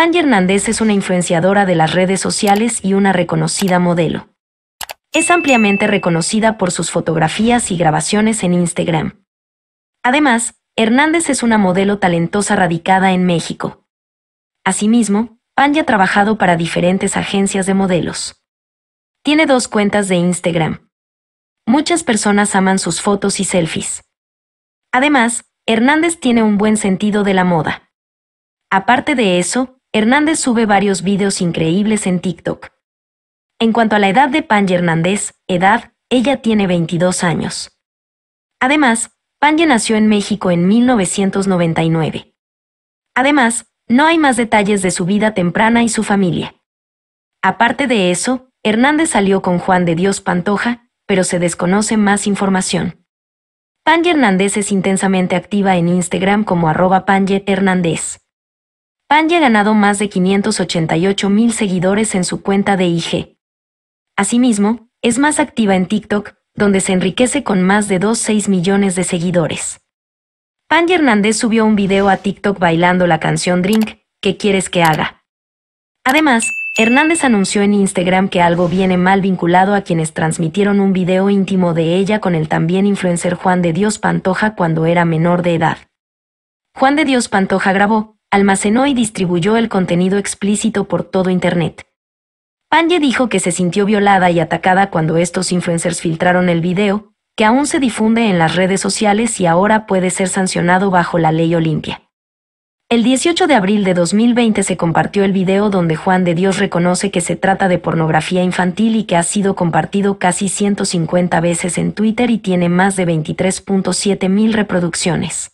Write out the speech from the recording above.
Angie Hernández es una influenciadora de las redes sociales y una reconocida modelo. Es ampliamente reconocida por sus fotografías y grabaciones en Instagram. Además, Hernández es una modelo talentosa radicada en México. Asimismo, ya ha trabajado para diferentes agencias de modelos. Tiene dos cuentas de Instagram. Muchas personas aman sus fotos y selfies. Además, Hernández tiene un buen sentido de la moda. Aparte de eso, Hernández sube varios videos increíbles en TikTok. En cuanto a la edad de Pange Hernández, edad, ella tiene 22 años. Además, Pange nació en México en 1999. Además, no hay más detalles de su vida temprana y su familia. Aparte de eso, Hernández salió con Juan de Dios Pantoja, pero se desconoce más información. Pange Hernández es intensamente activa en Instagram como arroba Hernández. Panya ha ganado más de 588 mil seguidores en su cuenta de IG. Asimismo, es más activa en TikTok, donde se enriquece con más de 2.6 millones de seguidores. Panya Hernández subió un video a TikTok bailando la canción Drink, ¿qué quieres que haga? Además, Hernández anunció en Instagram que algo viene mal vinculado a quienes transmitieron un video íntimo de ella con el también influencer Juan de Dios Pantoja cuando era menor de edad. Juan de Dios Pantoja grabó, almacenó y distribuyó el contenido explícito por todo Internet. Pange dijo que se sintió violada y atacada cuando estos influencers filtraron el video, que aún se difunde en las redes sociales y ahora puede ser sancionado bajo la ley Olimpia. El 18 de abril de 2020 se compartió el video donde Juan de Dios reconoce que se trata de pornografía infantil y que ha sido compartido casi 150 veces en Twitter y tiene más de 23.7 mil reproducciones.